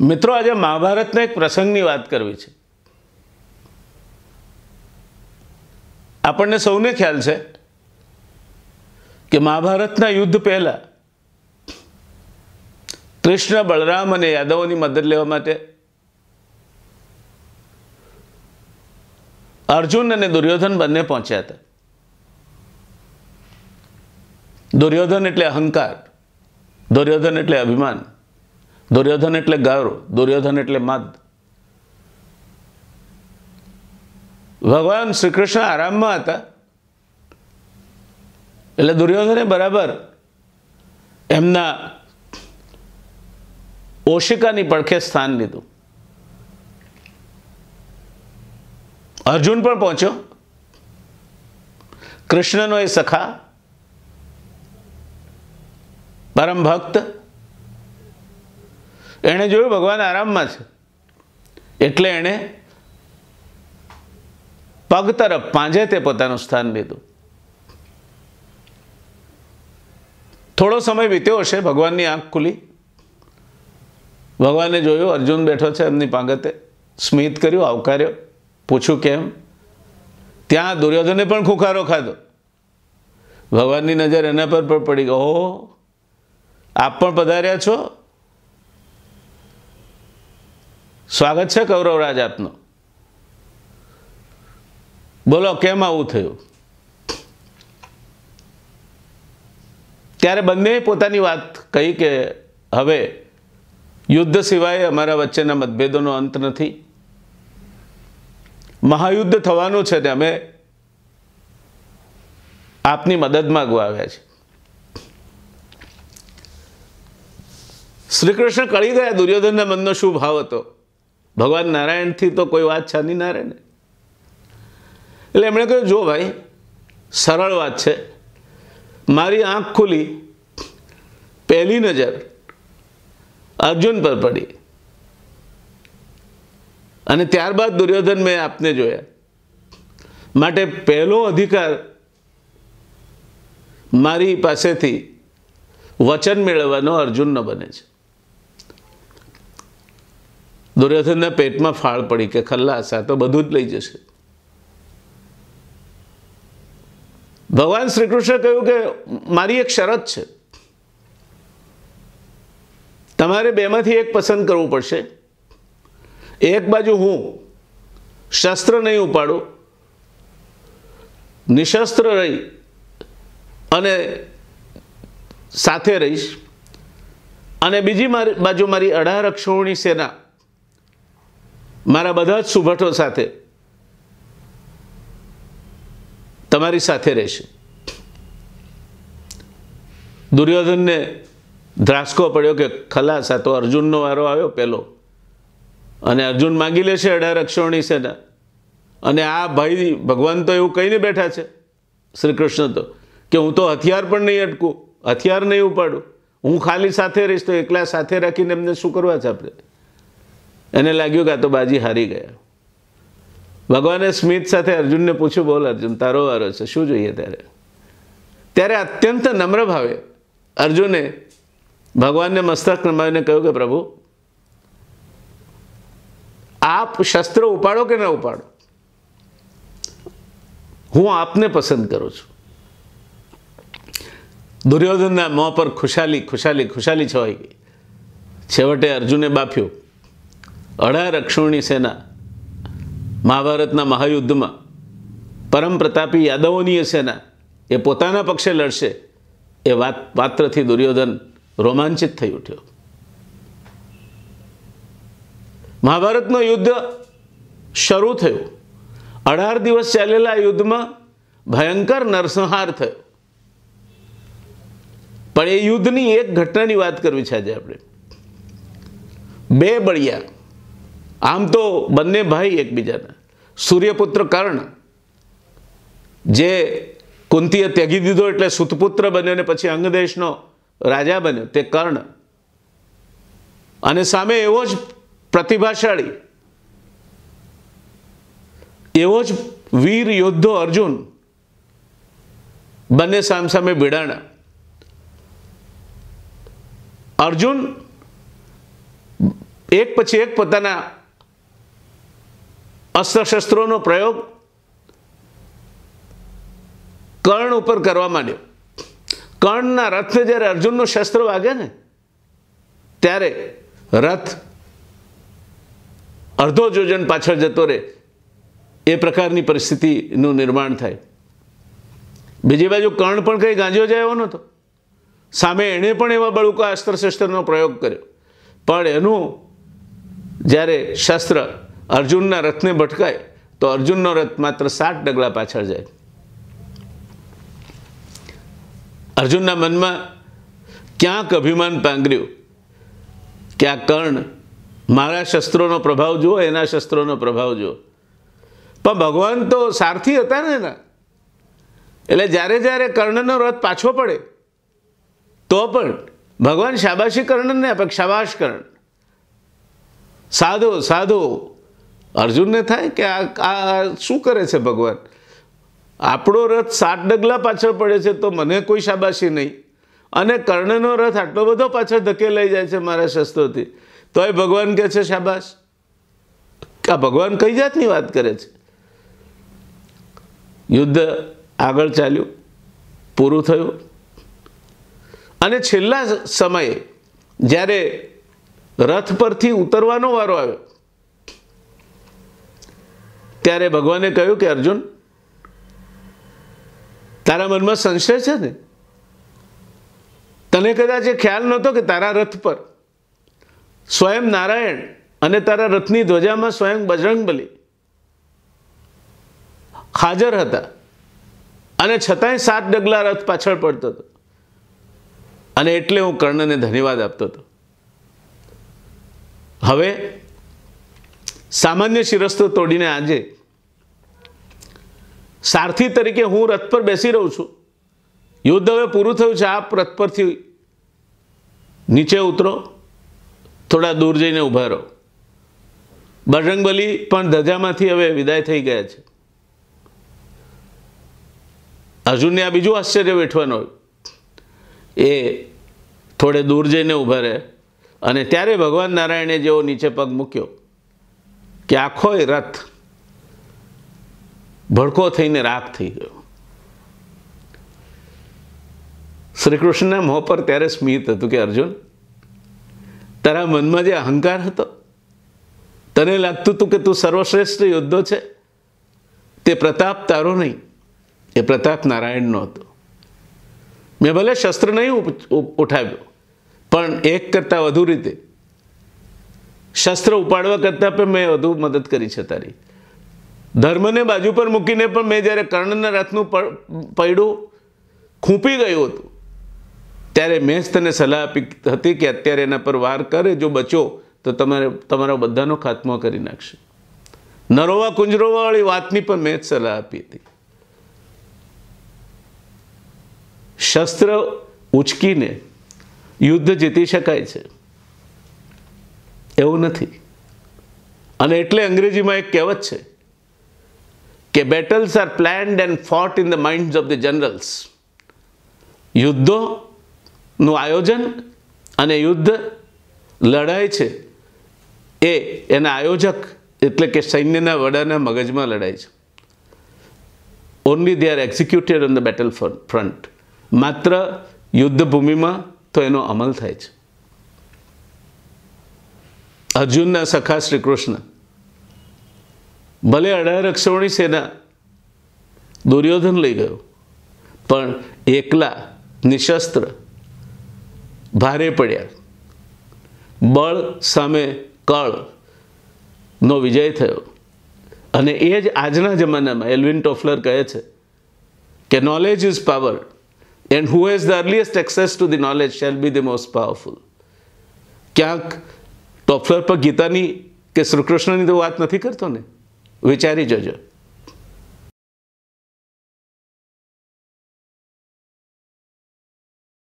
મિત્રો આજે મહાભારતના એક પ્રસંગની વાત કરવી છે આપણને સૌને ખ્યાલ છે કે મહાભારતના યુદ્ધ પહેલાં કૃષ્ણ બળરામ અને યાદવોની મદદ લેવા માટે અર્જુન અને દુર્યોધન બંને પહોંચ્યા હતા દુર્યોધન એટલે અહંકાર દુર્યોધન એટલે અભિમાન દુર્યોધન એટલે ગારો દુર્યોધન એટલે મદ ભગવાન શ્રી કૃષ્ણ આરામમાં હતા એટલે દુર્યોધને બરાબર એમના ઓશિકાની પડખે સ્થાન લીધું અર્જુન પણ પહોંચ્યો કૃષ્ણનો એ સખા પરમ ભક્ત એણે જોયું ભગવાન આરામમાં છે એટલે એણે પગ તરફ પાંજે તે પોતાનું સ્થાન લીધું થોડો સમય વીત્યો હશે ભગવાનની આંખ ખુલી ભગવાને જોયું અર્જુન બેઠો છે એમની પાંગતે સ્મિત કર્યું આવકાર્યો પૂછ્યું કેમ ત્યાં દુર્યોધને પણ ખુખારો ખાધો ભગવાનની નજર એના પર પણ પડી ગયો ઓહો આપ પણ પધાર્યા છો સ્વાગત છે કૌરવરાજ આપનું બોલો કેમ આવું થયું ત્યારે બંને પોતાની વાત કહી કે હવે યુદ્ધ સિવાય અમારા વચ્ચેના મતભેદોનો અંત નથી મહાયુદ્ધ થવાનું છે ને અમે આપની મદદ માગવા આવ્યા છે શ્રી કૃષ્ણ કળી ગયા દુર્યોધનના મનનો શું ભાવ હતો ભગવાન નારાયણથી તો કોઈ વાત છે નહીં નારાયણ એટલે એમણે કહ્યું જો ભાઈ સરળ વાત છે મારી આંખ ખુલી પહેલી નજર અર્જુન પર પડી અને ત્યારબાદ દુર્યોધન મેં આપને જોયા માટે પહેલો અધિકાર મારી પાસેથી વચન મેળવવાનો અર્જુનનો બને છે દુર્યોધનના પેટમાં ફાળ પડી કે ખલ્લાસ આ તો બધું જ લઈ જશે ભગવાન શ્રી કૃષ્ણ કહ્યું કે મારી એક શરત છે તમારે બેમાંથી એક પસંદ કરવું પડશે એક બાજુ હું શસ્ત્ર નહીં ઉપાડું નિશસ્ત્ર રહી અને સાથે રહીશ અને બીજી બાજુ મારી અઢાર અક્ષોણી સેના મારા બધા જ સુભટો સાથે તમારી સાથે રહેશે દુર્યોધનને ધ્રાસકો પડ્યો કે ખલાસ આ તો અર્જુનનો વારો આવ્યો પહેલો અને અર્જુન માગી લેશે અઢાર અક્ષરોની સેના અને આ ભાઈ ભગવાન તો એવું કહીને બેઠા છે શ્રી કૃષ્ણ તો કે હું તો હથિયાર પણ નહીં અટકું હથિયાર નહીં ઉપાડું હું ખાલી સાથે રહીશ તો એકલા સાથે રાખીને એમને શું કરવા છે આપણે એને લાગ્યું કે આ તો બાજી હારી ગયા ભગવાને સ્મિત સાથે અર્જુનને પૂછ્યું બોલ અર્જુન તારો વારો છે શું જોઈએ ત્યારે ત્યારે અત્યંત નમ્ર ભાવે અર્જુને ભગવાનને મસ્તક નમાવીને કહ્યું કે પ્રભુ આપ શસ્ત્ર ઉપાડો કે ન ઉપાડો હું આપને પસંદ કરું છું દુર્યોધનના મોં પર ખુશાલી ખુશાલી ખુશાલી છવાઈ ગઈ છેવટે અર્જુને બાફ્યું અઢાર રક્ષુણની સેના મહાભારતના મહાયુદ્ધમાં પરમ પ્રતાપી યાદવોની સેના એ પોતાના પક્ષે લડશે એ વાત પાત્રથી દુર્યોધન રોમાંચિત થઈ ઉઠ્યો મહાભારતનું યુદ્ધ શરૂ થયું અઢાર દિવસ ચાલેલા યુદ્ધમાં ભયંકર નરસંહાર થયો પણ એ યુદ્ધની એક ઘટનાની વાત કરવી છે આજે આપણે બે બળિયા આમ તો બંને ભાઈ એકબીજાના સૂર્યપુત્ર કર્ણ જે કુંતીએ ત્યાગી દીધો એટલે સુતપુત્ર બન્યો અને પછી અંગદેશનો રાજા બન્યો તે કર્ણ અને સામે એવો જ પ્રતિભાશાળી એવો જ વીર યોદ્ધો અર્જુન બંને સામે બિડાણા અર્જુન એક પછી એક પોતાના અસ્ત્રશસ્ત્રોનો પ્રયોગ કર્ણ ઉપર કરવા માંડ્યો કર્ણના રથને જ્યારે અર્જુનનું શસ્ત્ર વાગે ને ત્યારે રથ અડધો જોજન પાછળ જતો રહે એ પ્રકારની પરિસ્થિતિનું નિર્માણ થાય બીજી બાજુ કર્ણ પણ કંઈ ગાંજ્યો જાય એવો નહોતો સામે એણે પણ એવા બળુકા અસ્ત્રશસ્ત્રનો પ્રયોગ કર્યો પણ એનું જ્યારે શસ્ત્ર અર્જુનના રથને ભટકાય તો અર્જુનનો રથ માત્ર સાત ડગલા પાછળ જાય અર્જુનના મનમાં ક્યાંક અભિમાન પાંગર્યું કે આ કર્ણ મારા શસ્ત્રોનો પ્રભાવ જુઓ એના શસ્ત્રોનો પ્રભાવ જુઓ પણ ભગવાન તો સારથી હતા ને એના એટલે જ્યારે જ્યારે કર્ણનો રથ પાછો પડે તો પણ ભગવાન શાબાશી કર્ણને આપે શાબાશ કર્ણ સાધો સાધો અર્જુનને થાય કે આ આ શું કરે છે ભગવાન આપણો રથ સાત ડગલા પાછળ પડે છે તો મને કોઈ શાબાશી નહીં અને કર્ણનો રથ આટલો બધો પાછળ ધકે લઈ જાય છે મારા શસ્ત્રોથી તો એ ભગવાન કહે છે શાબાશ આ ભગવાન કઈ જાતની વાત કરે છે યુદ્ધ આગળ ચાલ્યું પૂરું થયું અને છેલ્લા સમયે જ્યારે રથ પરથી ઉતરવાનો વારો આવ્યો ત્યારે ભગવાને કહ્યું કે અર્જુન તારા મનમાં સંશય છે ને તને કદાચ એ ખ્યાલ નહોતો કે તારા રથ પર સ્વયં નારાયણ અને તારા રથની ધ્વજામાં સ્વયં બજરંગબલી હાજર હતા અને છતાંય સાત ડગલા રથ પાછળ પડતો હતો અને એટલે હું કર્ણને ધન્યવાદ આપતો હતો હવે સામાન્ય શિરસ્તો તોડીને આજે સારથી તરીકે હું રથ પર બેસી રહું છું યુદ્ધ હવે પૂરું થયું છે આપ રથ પરથી નીચે ઉતરો થોડા દૂર જઈને ઊભા રહો બજરંગબલી પણ ધજામાંથી હવે વિદાય થઈ ગયા છે અર્જુનને આ બીજું આશ્ચર્ય વેઠવાનું એ થોડે દૂર જઈને ઊભા રહે અને ત્યારે ભગવાન નારાયણે જેવો નીચે પગ મૂક્યો કે આખો એ રથ ભડકો થઈને રાખ થઈ ગયો શ્રી કૃષ્ણના મોં પર ત્યારે સ્મિત હતું કે અર્જુન તારા મનમાં જે અહંકાર હતો તને લાગતું હતું કે તું સર્વશ્રેષ્ઠ યોદ્ધો છે તે પ્રતાપ તારો નહીં એ પ્રતાપ નારાયણનો હતો મેં ભલે શસ્ત્ર નહીં ઉઠાવ્યો પણ એક કરતાં વધુ રીતે શસ્ત્ર ઉપાડવા કરતાં પણ મેં વધુ મદદ કરી છે તારી ધર્મને બાજુ પર મૂકીને પણ મેં જ્યારે કર્ણના રથનું પૈડું ખૂંપી ગયું હતું ત્યારે મેં જ તને સલાહ આપી હતી કે અત્યારે એના પર વાર કરે જો બચો તો તમારે તમારા બધાનો ખાત્મો કરી નાખશે નરોવા કુંજરોવાવાળી વાતની પણ મેં જ સલાહ આપી હતી શસ્ત્ર ઉચકીને યુદ્ધ જીતી શકાય છે એવું નથી અને એટલે અંગ્રેજીમાં એક કહેવત છે કે battles are planned and fought in the minds of the generals યુદ્ધોનું આયોજન અને યુદ્ધ લડાય છે એ એના આયોજક એટલે કે સૈન્યના વડાના મગજમાં લડાય છે only they are executed on the battle front માત્ર યુદ્ધ ભૂમિમાં તો એનો અમલ થાય છે અર્જુનના સખા શ્રી કૃષ્ણ ભલે અઢાર અક્ષરોની સેના દુર્યોધન લઈ ગયો પણ એકલા નિશસ્ત્ર ભારે પડ્યા બળ સામે કળનો વિજય થયો અને એ જ આજના જમાનામાં એલ્વિન ટોફલર કહે છે કે knowledge is power and who has the earliest access to the knowledge shall be the most powerful ક્યાંક તો અફસર પર ગીતાની કે શ્રીકૃષ્ણની તો વાત નથી કરતો ને વિચારી જજો